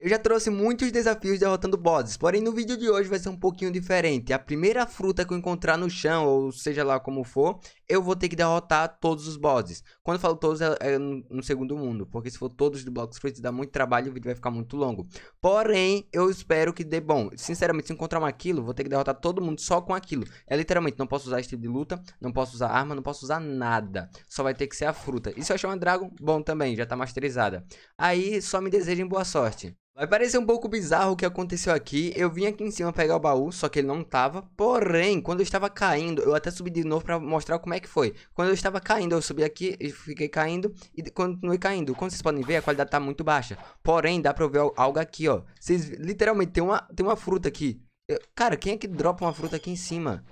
Eu já trouxe muitos desafios derrotando bosses, porém no vídeo de hoje vai ser um pouquinho diferente. A primeira fruta que eu encontrar no chão, ou seja lá como for, eu vou ter que derrotar todos os bosses. Quando eu falo todos, é, é no segundo mundo, porque se for todos do Box Fruits dá muito trabalho e o vídeo vai ficar muito longo. Porém, eu espero que dê bom. Sinceramente, se encontrar um aquilo, vou ter que derrotar todo mundo só com aquilo. É literalmente, não posso usar estilo de luta, não posso usar arma, não posso usar nada. Só vai ter que ser a fruta. E se eu achar uma Dragon, bom também, já tá masterizada. Aí, só me desejem boa sorte. Vai parecer um pouco bizarro o que aconteceu aqui. Eu vim aqui em cima pegar o baú, só que ele não tava. Porém, quando eu estava caindo, eu até subi de novo pra mostrar como é que foi. Quando eu estava caindo, eu subi aqui e fiquei caindo e continuei caindo. Como vocês podem ver, a qualidade tá muito baixa. Porém, dá pra eu ver algo aqui, ó. Vocês, literalmente, tem uma, tem uma fruta aqui. Eu, cara, quem é que dropa uma fruta aqui em cima?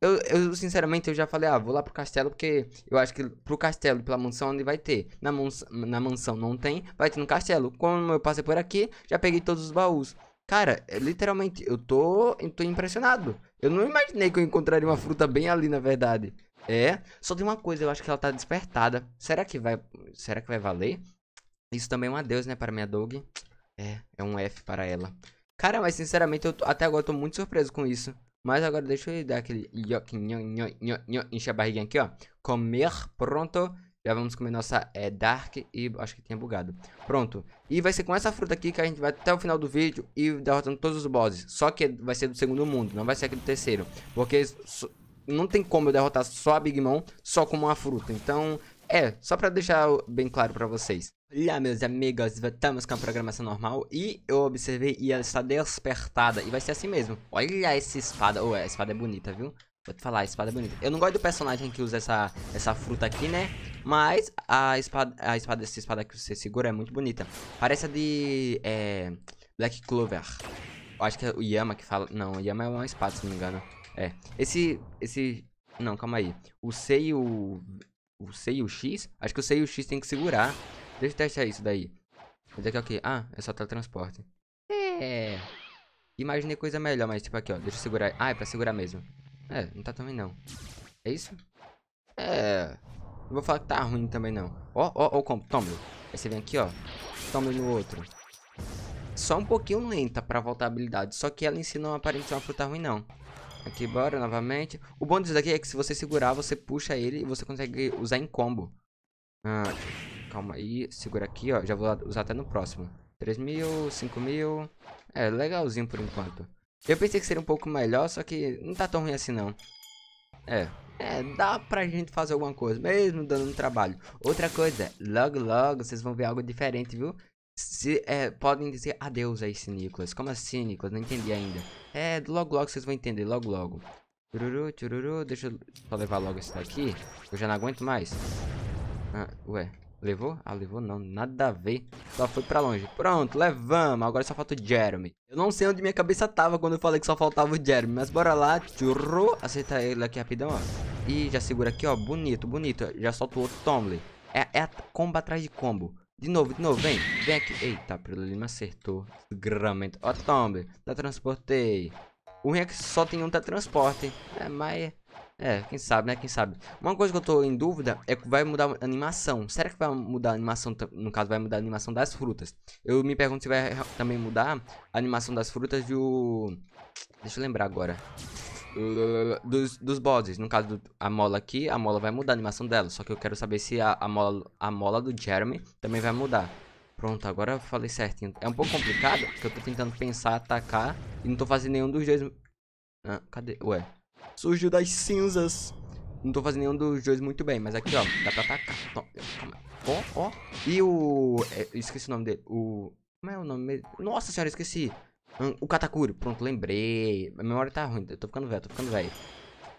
Eu, eu, sinceramente, eu já falei, ah, vou lá pro castelo, porque eu acho que pro castelo e pela mansão onde vai ter. Na, mans na mansão não tem, vai ter no castelo. Como eu passei por aqui, já peguei todos os baús. Cara, é, literalmente, eu tô, eu tô impressionado. Eu não imaginei que eu encontraria uma fruta bem ali, na verdade. É, só tem uma coisa, eu acho que ela tá despertada. Será que vai, será que vai valer? Isso também é um adeus, né, para minha dog. É, é um F para ela. Cara, mas sinceramente, eu tô, até agora eu tô muito surpreso com isso. Mas agora deixa eu dar aquele nhoque, nhoque, nhoque, encher a barriguinha aqui, ó. Comer, pronto. Já vamos comer nossa é, Dark e acho que tinha bugado. Pronto. E vai ser com essa fruta aqui que a gente vai até o final do vídeo e derrotando todos os bosses. Só que vai ser do segundo mundo, não vai ser aqui do terceiro. Porque não tem como eu derrotar só a Big Mom só com uma fruta. Então é, só pra deixar bem claro pra vocês. Olá, meus amigos, estamos com a programação normal e eu observei e ela está despertada. E vai ser assim mesmo. Olha essa espada. Oh, a espada é bonita, viu? Vou te falar, a espada é bonita. Eu não gosto do personagem que usa essa, essa fruta aqui, né? Mas a espada, a espada, essa espada que você segura é muito bonita. Parece a de é, Black Clover. Eu acho que é o Yama que fala... Não, o Yama é uma espada, se não me engano. É. Esse... Esse... Não, calma aí. O Sei e o o C e o X? Acho que o C e o X tem que segurar. Deixa eu testar isso daí. Mas aqui é o quê? Ah, é só teletransporte. É. Imaginei coisa melhor, mas tipo aqui, ó. Deixa eu segurar. Ah, é pra segurar mesmo. É, não tá também não. É isso? É. Não vou falar que tá ruim também não. Ó, ó, ó o combo. Toma. Aí você vem aqui, ó. Toma no outro. Só um pouquinho lenta pra voltar a habilidade. Só que ela ensinou si não aparenta ser uma fruta ruim, não. Aqui, bora novamente. O bom disso daqui é que se você segurar, você puxa ele e você consegue usar em combo. Ah, calma aí, segura aqui, ó. Já vou usar até no próximo. 3 mil, 5 mil. É, legalzinho por enquanto. Eu pensei que seria um pouco melhor, só que não tá tão ruim assim não. É, é, dá pra gente fazer alguma coisa, mesmo dando um trabalho. Outra coisa, logo logo vocês vão ver algo diferente, viu? se, é, podem dizer adeus a esse Nicolas. Como assim, Nicolas? Não entendi ainda. É, logo logo vocês vão entender, logo logo. Tururu, tururu, deixa eu só levar logo esse daqui. Eu já não aguento mais. Ah, ué, levou? Ah, levou não, nada a ver. Só foi pra longe. Pronto, levamos. Agora só falta o Jeremy. Eu não sei onde minha cabeça tava quando eu falei que só faltava o Jeremy. Mas bora lá, tururu. Acerta ele aqui rapidão, ó. E já segura aqui, ó. Bonito, bonito. Já solta o outro Tomley. É, é combo atrás de combo. De novo, de novo, vem. Vem aqui. Eita, pelo ele me acertou. Desgramento. Ó, Tomb, transportei. O ruim é que só tem um teletransporte. É, mas... É, quem sabe, né? Quem sabe. Uma coisa que eu tô em dúvida é que vai mudar a animação. Será que vai mudar a animação? No caso, vai mudar a animação das frutas. Eu me pergunto se vai também mudar a animação das frutas o. Deixa eu lembrar agora dos, dos bosses. No caso, do, a mola aqui, a mola vai mudar a animação dela. Só que eu quero saber se a, a, mola, a mola do Jeremy também vai mudar. Pronto, agora eu falei certinho. É um pouco complicado, porque eu tô tentando pensar, atacar. E não tô fazendo nenhum dos dois... Ah, cadê? Ué. Surgiu das cinzas. Não tô fazendo nenhum dos dois muito bem, mas aqui, ó, dá pra atacar. calma. Ó, ó. E o... É, esqueci o nome dele. O... Como é o nome mesmo? Nossa senhora, esqueci. Hum, o Katakuri, pronto, lembrei. A memória tá ruim, eu tô ficando velho, tô ficando velho.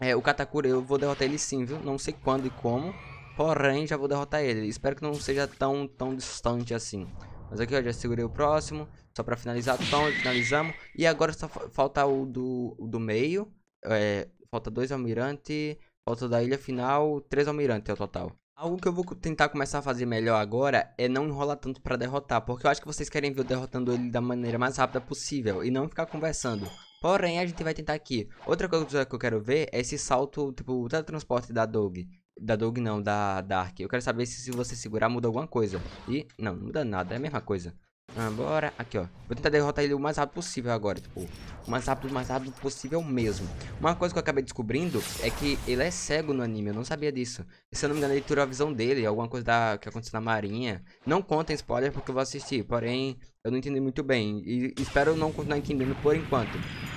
É, o Katakuri eu vou derrotar ele sim, viu? Não sei quando e como, porém já vou derrotar ele. Espero que não seja tão, tão distante assim. Mas aqui, ó, já segurei o próximo. Só pra finalizar, então, finalizamos. E agora só falta o do, o do meio. É, falta dois almirante. Falta da ilha final, três almirante ao total. Algo que eu vou tentar começar a fazer melhor agora é não enrolar tanto pra derrotar, porque eu acho que vocês querem ver eu derrotando ele da maneira mais rápida possível e não ficar conversando. Porém, a gente vai tentar aqui. Outra coisa que eu quero ver é esse salto, tipo, o teletransporte da Dog. Da Dog não, da Dark. Eu quero saber se, se você segurar muda alguma coisa. E, não, não muda nada, é a mesma coisa. Agora, ah, aqui, ó. Vou tentar derrotar ele o mais rápido possível agora, tipo, o mais rápido, o mais rápido possível mesmo. Uma coisa que eu acabei descobrindo é que ele é cego no anime, eu não sabia disso. E, se eu não me engano, ele tirou a visão dele, alguma coisa da, que aconteceu na marinha. Não contem spoiler porque eu vou assistir, porém, eu não entendi muito bem. E espero não continuar entendendo por enquanto.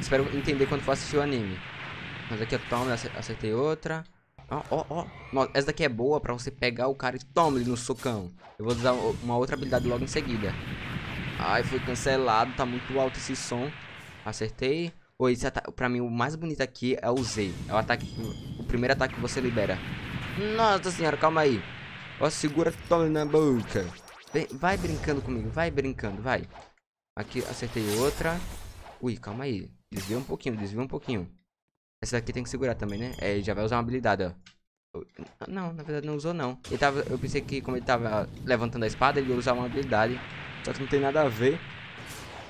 Espero entender quando for assistir o anime. Mas aqui, ó, toma, acertei outra. Ó, ó, ó. Essa daqui é boa pra você pegar o cara e toma ele no socão. Eu vou usar uma outra habilidade logo em seguida. Ai, foi cancelado. Tá muito alto esse som. Acertei. Oi, esse pra mim o mais bonito aqui é o Z. É o ataque. O primeiro ataque que você libera. Nossa senhora, calma aí. Ó, segura, tome na boca. Vem, vai brincando comigo, vai brincando, vai. Aqui, acertei outra. Ui, calma aí. Desvia um pouquinho, desvia um pouquinho. Essa daqui tem que segurar também, né? É, já vai usar uma habilidade, ó. Não, na verdade não usou não. Ele tava, eu pensei que como ele tava levantando a espada, ele ia usar uma habilidade só que não tem nada a ver.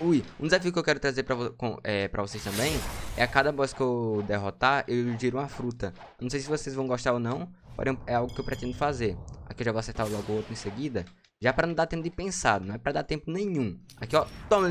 Ui, um desafio que eu quero trazer pra, é, pra vocês também é a cada boss que eu derrotar, eu giro uma fruta. Não sei se vocês vão gostar ou não, porém é algo que eu pretendo fazer. Aqui eu já vou acertar logo outro em seguida, já pra não dar tempo de pensar, não é pra dar tempo nenhum. Aqui ó, toma,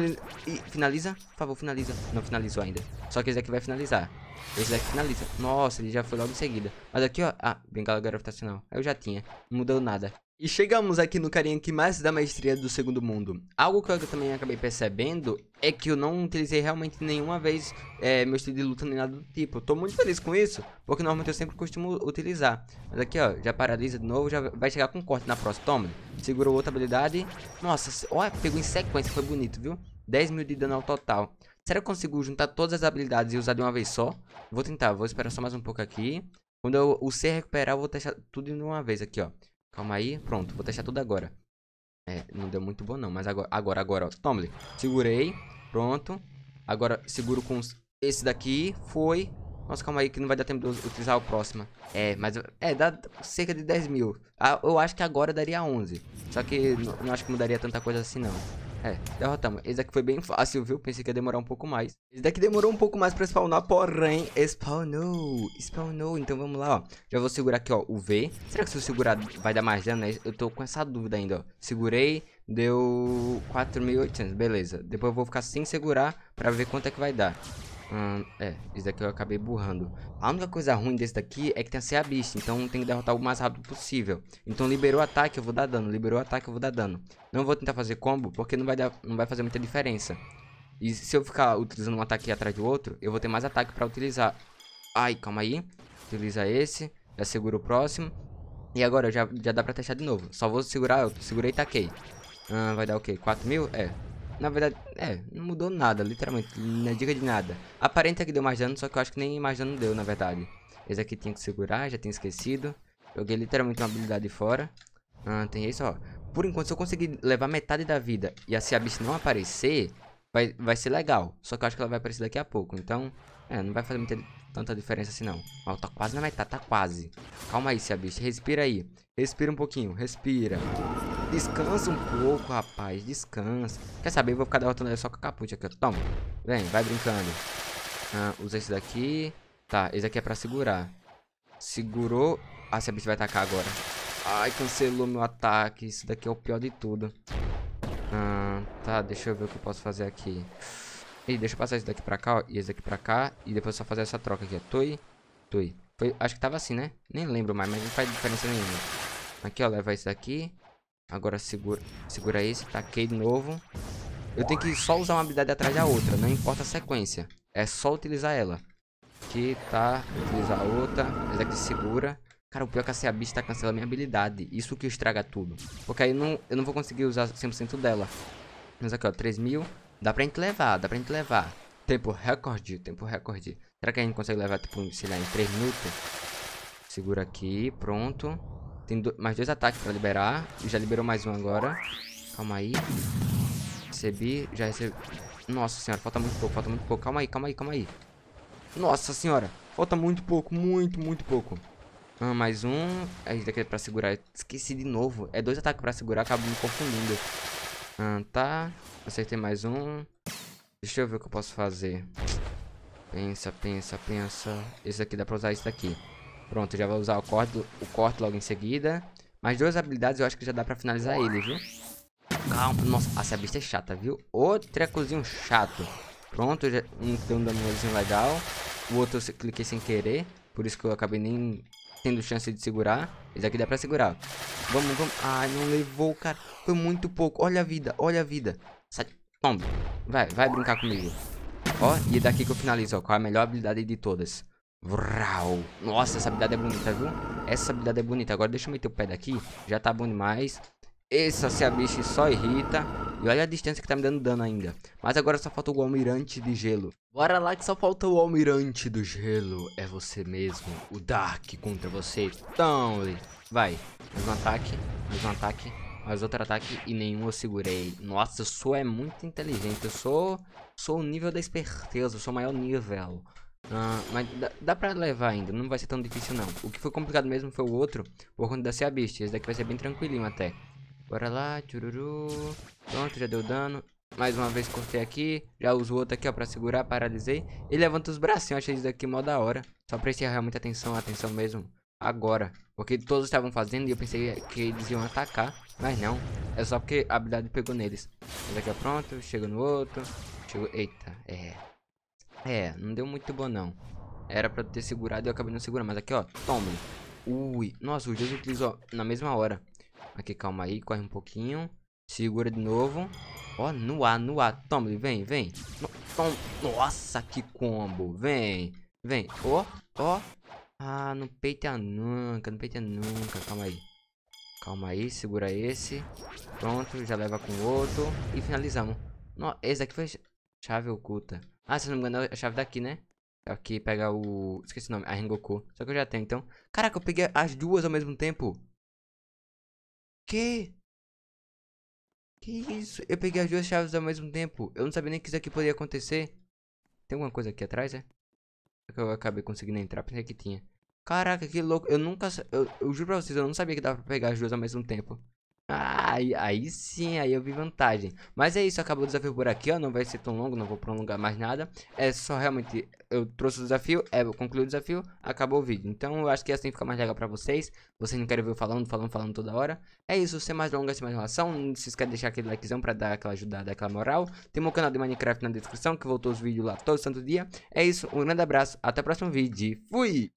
e finaliza, por favor, finaliza. Não finalizou ainda, só que esse daqui vai finalizar. Esse daqui finaliza. Nossa, ele já foi logo em seguida. Mas aqui ó, ah, bengala gravitacional, eu já tinha, não mudou nada. E chegamos aqui no carinha que mais dá maestria do segundo mundo. Algo que eu também acabei percebendo é que eu não utilizei realmente nenhuma vez é, meu estilo de luta nem nada do tipo. Eu tô muito feliz com isso, porque normalmente eu sempre costumo utilizar. Mas aqui, ó, já paralisa de novo, já vai chegar com corte na próxima. Toma, segurou outra habilidade. Nossa, ó, pegou em sequência, foi bonito, viu? 10 mil de dano ao total. Será que eu consigo juntar todas as habilidades e usar de uma vez só? Vou tentar, vou esperar só mais um pouco aqui. Quando eu, o C recuperar, eu vou testar tudo de uma vez aqui, ó. Calma aí. Pronto, vou testar tudo agora. É, não deu muito bom não, mas agora, agora, agora, ó. Tomley. Segurei. Pronto. Agora seguro com esse daqui. Foi. Nossa, calma aí que não vai dar tempo de utilizar o próximo. É, mas... É, dá cerca de 10 mil. Ah, eu acho que agora daria 11. Só que não acho que mudaria tanta coisa assim, não. É, derrotamos. Esse daqui foi bem fácil, viu? Pensei que ia demorar um pouco mais. Esse daqui demorou um pouco mais pra spawnar, porém, spawnou. Spawnou, então vamos lá, ó. Já vou segurar aqui, ó, o V. Será que se eu segurar vai dar mais dano? Eu tô com essa dúvida ainda, ó. Segurei, deu 4.800, beleza. Depois eu vou ficar sem segurar pra ver quanto é que vai dar. Hum, é, esse daqui eu acabei burrando. A única coisa ruim desse daqui é que tem a a Beast, então tem que derrotar o mais rápido possível. Então liberou o ataque, eu vou dar dano. Liberou o ataque, eu vou dar dano. Não vou tentar fazer combo, porque não vai, dar, não vai fazer muita diferença. E se eu ficar utilizando um ataque atrás do outro, eu vou ter mais ataque pra utilizar. Ai, calma aí. Utiliza esse, já segura o próximo. E agora já, já dá pra testar de novo. Só vou segurar, eu segurei e taquei. Hum, vai dar o quê? 4 mil? É, na verdade, é, não mudou nada, literalmente, não é dica de nada. Aparenta que deu mais dano, só que eu acho que nem mais dano deu, na verdade. Esse aqui tinha que segurar, já tinha esquecido. Joguei literalmente uma habilidade fora. Ah, tem isso, ó. Por enquanto, se eu conseguir levar metade da vida e assim a bicha não aparecer, vai, vai ser legal. Só que eu acho que ela vai aparecer daqui a pouco, então... É, não vai fazer muita, tanta diferença assim, não. Ó, tá quase na metade, tá quase. Calma aí, se a bicha. Respira aí. Respira um pouquinho, respira. Descansa um pouco, rapaz. Descansa. Quer saber? Eu vou ficar derrotando ele só com a caput aqui. Toma. Vem, vai brincando. Ah, usa esse daqui. Tá, esse aqui é pra segurar. Segurou. Ah, a bicha vai atacar agora. Ai, cancelou meu ataque. Isso daqui é o pior de tudo. Ah, tá, deixa eu ver o que eu posso fazer aqui. e deixa eu passar esse daqui pra cá, ó. E esse daqui pra cá. E depois só fazer essa troca aqui, ó. tui tui. Foi, acho que tava assim, né? Nem lembro mais, mas não faz diferença nenhuma. Aqui, ó, leva esse daqui. Agora segura, segura esse, taquei de novo. Eu tenho que só usar uma habilidade atrás da outra, não importa a sequência. É só utilizar ela. Aqui, tá, utilizar outra, mas aqui segura. Cara, o pior é que a Seabista tá cancela minha habilidade. Isso que estraga tudo. Porque aí não, eu não vou conseguir usar 100% dela. Mas aqui, ó, 3 mil. Dá pra gente levar, dá pra gente levar. Tempo recorde, tempo recorde. Será que a gente consegue levar, tipo, sei lá, em 3 minutos? Segura aqui, pronto. Tem do... mais dois ataques pra liberar. Já liberou mais um agora. Calma aí. Recebi. Já recebi. Nossa senhora, falta muito pouco, falta muito pouco. Calma aí, calma aí, calma aí. Nossa senhora. Falta muito pouco, muito, muito pouco. Ah, mais um. gente daqui é pra segurar. Esqueci de novo. É dois ataques pra segurar, acabo me confundindo. Ah, tá. Acertei mais um. Deixa eu ver o que eu posso fazer. Pensa, pensa, pensa. Esse aqui dá pra usar esse daqui. Pronto, já vou usar o corte, o corte logo em seguida. Mais duas habilidades eu acho que já dá pra finalizar ele, viu? Calma, nossa, essa bicha é chata, viu? Outro trecozinho chato. Pronto, já, um deu um danozinho legal. O outro eu cliquei sem querer. Por isso que eu acabei nem tendo chance de segurar. Esse aqui dá pra segurar. Vamos, vamos. Ai, não levou, cara. Foi muito pouco. Olha a vida, olha a vida. Sai. Toma. Vai, vai brincar comigo. Ó, e é daqui que eu finalizo, ó, com a melhor habilidade de todas. Vrau. Nossa, essa habilidade é bonita, viu? Essa habilidade é bonita. Agora deixa eu meter o pé daqui. Já tá bom demais. Essa se a bicha só irrita. E olha a distância que tá me dando dano ainda. Mas agora só falta o almirante de gelo. Bora lá que só falta o almirante do gelo. É você mesmo. O Dark contra você. Tome. Então, vai. Mais um ataque. Mais um ataque. Mais outro ataque. E nenhum eu segurei. Nossa, eu sou é muito inteligente. Eu sou... Sou o nível da esperteza. Eu sou o maior nível. Ah, mas dá, dá pra levar ainda, não vai ser tão difícil não. O que foi complicado mesmo foi o outro, por conta da Sea Beast. Esse daqui vai ser bem tranquilinho até. Bora lá, tchururu. Pronto, já deu dano. Mais uma vez cortei aqui. Já uso o outro aqui, ó, pra segurar, paralisei. E levanta os bracinhos, achei isso daqui mó da hora. Só prestei realmente atenção, atenção mesmo. Agora. Porque todos estavam fazendo e eu pensei que eles iam atacar. Mas não. É só porque a habilidade pegou neles. Esse daqui é pronto, chega no outro. Chegou... Eita, é... É, não deu muito bom não. Era pra ter segurado e eu acabei não segurando. Mas aqui, ó, toma. Ui, nossa, os dois utilizam na mesma hora. Aqui, calma aí, corre um pouquinho. Segura de novo. Ó, no ar, no ar. Toma, vem, vem. No, tom. Nossa, que combo. Vem, vem. Ó, ó. Ah, não peita nunca, não peita nunca. Calma aí. Calma aí, segura esse. Pronto, já leva com o outro. E finalizamos. Nossa, esse aqui foi Chave oculta. Ah, se não me engano, é a chave daqui, né? É aqui pega o... Esqueci o nome. A Rengoku. Só que eu já tenho, então. Caraca, eu peguei as duas ao mesmo tempo. Que? Que isso? Eu peguei as duas chaves ao mesmo tempo. Eu não sabia nem que isso aqui poderia acontecer. Tem alguma coisa aqui atrás, é? é que eu acabei conseguindo entrar. Pensei que tinha. Caraca, que louco. Eu nunca... Eu, eu juro pra vocês, eu não sabia que dava pra pegar as duas ao mesmo tempo. Aí, aí sim, aí eu vi vantagem. Mas é isso, acabou o desafio por aqui, ó. Não vai ser tão longo, não vou prolongar mais nada. É só realmente, eu trouxe o desafio, é, eu concluí o desafio, acabou o vídeo. Então eu acho que assim fica mais legal pra vocês. Vocês não querem ver eu falando, falando, falando toda hora. É isso, sem mais longa sem mais relação. Se vocês de deixar aquele likezão pra dar aquela ajudada, aquela moral. Tem meu canal de Minecraft na descrição, que voltou os vídeos lá todo santo dia. É isso, um grande abraço, até o próximo vídeo. Fui!